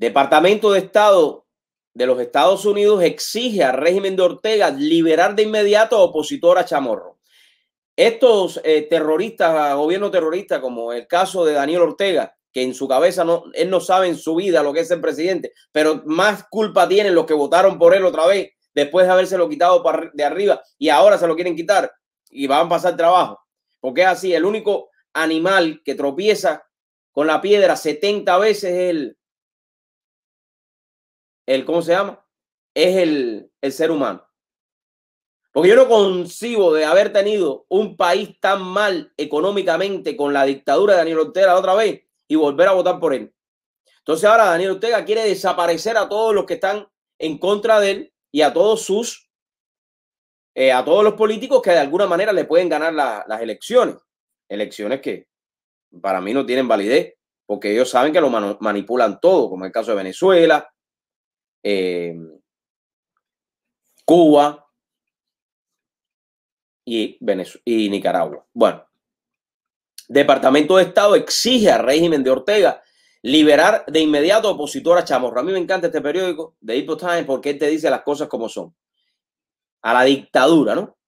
Departamento de Estado de los Estados Unidos exige al régimen de Ortega liberar de inmediato a opositor a Chamorro. Estos eh, terroristas, gobierno terrorista, como el caso de Daniel Ortega, que en su cabeza no, él no sabe en su vida lo que es el presidente, pero más culpa tienen los que votaron por él otra vez después de habérselo quitado de arriba y ahora se lo quieren quitar y van a pasar trabajo. Porque es así, el único animal que tropieza con la piedra 70 veces es el, ¿cómo se llama? Es el, ser humano. Porque yo no concibo de haber tenido un país tan mal económicamente con la dictadura de Daniel Ortega otra vez y volver a votar por él. Entonces ahora Daniel Ortega quiere desaparecer a todos los que están en contra de él y a todos sus, eh, a todos los políticos que de alguna manera le pueden ganar las elecciones. Elecciones que para mí no tienen validez porque ellos saben que lo manipulan todo, como el caso de Venezuela, Em, Cuba y, y Nicaragua. Bueno, Departamento de Estado exige al régimen de Ortega liberar de inmediato a opositora a Chamorro. A mí me encanta este periódico de Hippo Times porque él te dice las cosas como son. A la dictadura, ¿no?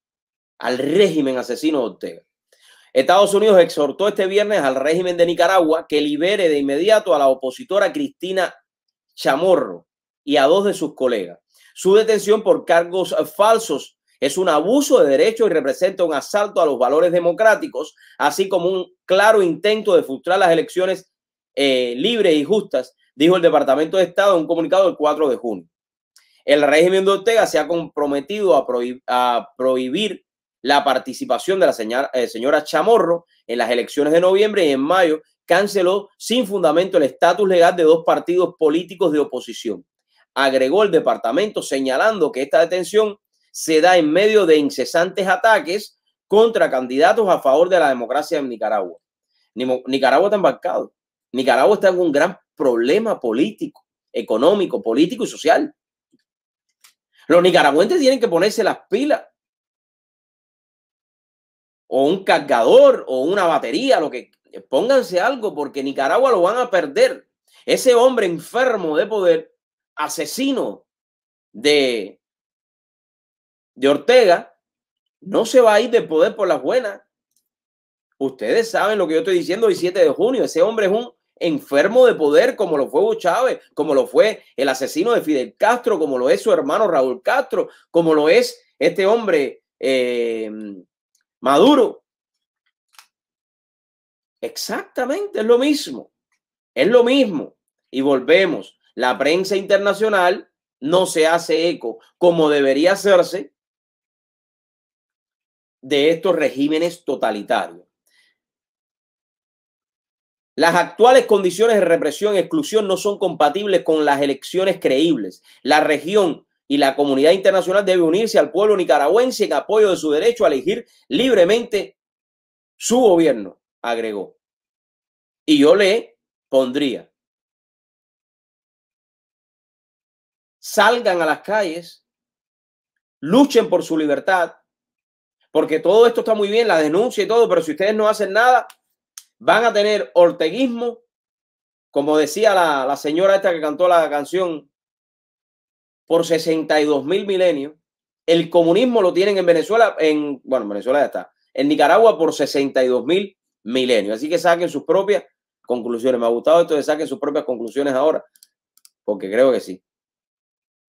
Al régimen asesino de Ortega. Estados Unidos exhortó este viernes al régimen de Nicaragua que libere de inmediato a la opositora Cristina Chamorro, y a dos de sus colegas. Su detención por cargos eh, falsos es un abuso de derechos y representa un asalto a los valores democráticos, así como un claro intento de frustrar las elecciones eh, libres y justas, dijo el Departamento de Estado en un comunicado el 4 de junio. El régimen de Ortega se ha comprometido a, a prohibir la participación de la eh, señora Chamorro en las elecciones de noviembre y en mayo canceló sin fundamento el estatus legal de dos partidos políticos de oposición agregó el departamento señalando que esta detención se da en medio de incesantes ataques contra candidatos a favor de la democracia en Nicaragua. Nicaragua está embarcado. Nicaragua está en un gran problema político, económico, político y social. Los nicaragüenses tienen que ponerse las pilas. O un cargador o una batería, lo que pónganse algo, porque Nicaragua lo van a perder. Ese hombre enfermo de poder asesino de, de Ortega no se va a ir de poder por las buenas. Ustedes saben lo que yo estoy diciendo el 7 de junio. Ese hombre es un enfermo de poder, como lo fue Hugo Chávez, como lo fue el asesino de Fidel Castro, como lo es su hermano Raúl Castro, como lo es este hombre eh, Maduro. Exactamente, es lo mismo. Es lo mismo. Y volvemos la prensa internacional no se hace eco como debería hacerse de estos regímenes totalitarios. Las actuales condiciones de represión y exclusión no son compatibles con las elecciones creíbles. La región y la comunidad internacional debe unirse al pueblo nicaragüense en apoyo de su derecho a elegir libremente su gobierno, agregó. Y yo le pondría, salgan a las calles, luchen por su libertad, porque todo esto está muy bien, la denuncia y todo, pero si ustedes no hacen nada, van a tener orteguismo, como decía la, señora esta que cantó la canción, por 62 mil milenios. El comunismo lo tienen en Venezuela, en, bueno, Venezuela está, en Nicaragua por 62 mil milenios. Así que saquen sus propias conclusiones. Me ha gustado esto de saquen sus propias conclusiones ahora, porque creo que sí.